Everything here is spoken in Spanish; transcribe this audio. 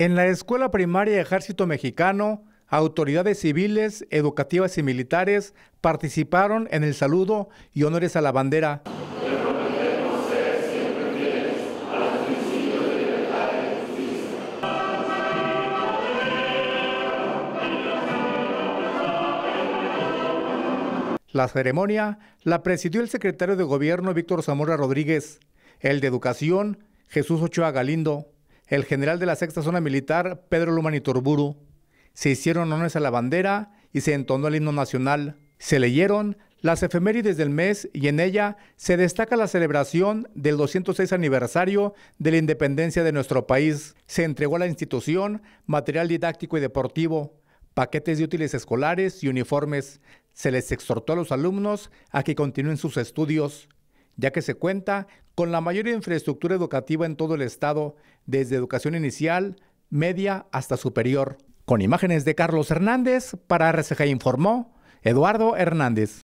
En la Escuela Primaria Ejército Mexicano, autoridades civiles, educativas y militares participaron en el saludo y honores a la bandera. La ceremonia la presidió el secretario de Gobierno Víctor Zamora Rodríguez, el de Educación Jesús Ochoa Galindo, el general de la sexta zona militar, Pedro Lumaniturburu. Se hicieron honores a la bandera y se entonó el himno nacional. Se leyeron las efemérides del mes y en ella se destaca la celebración del 206 aniversario de la independencia de nuestro país. Se entregó a la institución material didáctico y deportivo, paquetes de útiles escolares y uniformes. Se les exhortó a los alumnos a que continúen sus estudios, ya que se cuenta con la mayor infraestructura educativa en todo el estado, desde educación inicial, media hasta superior. Con imágenes de Carlos Hernández, para RCG informó Eduardo Hernández.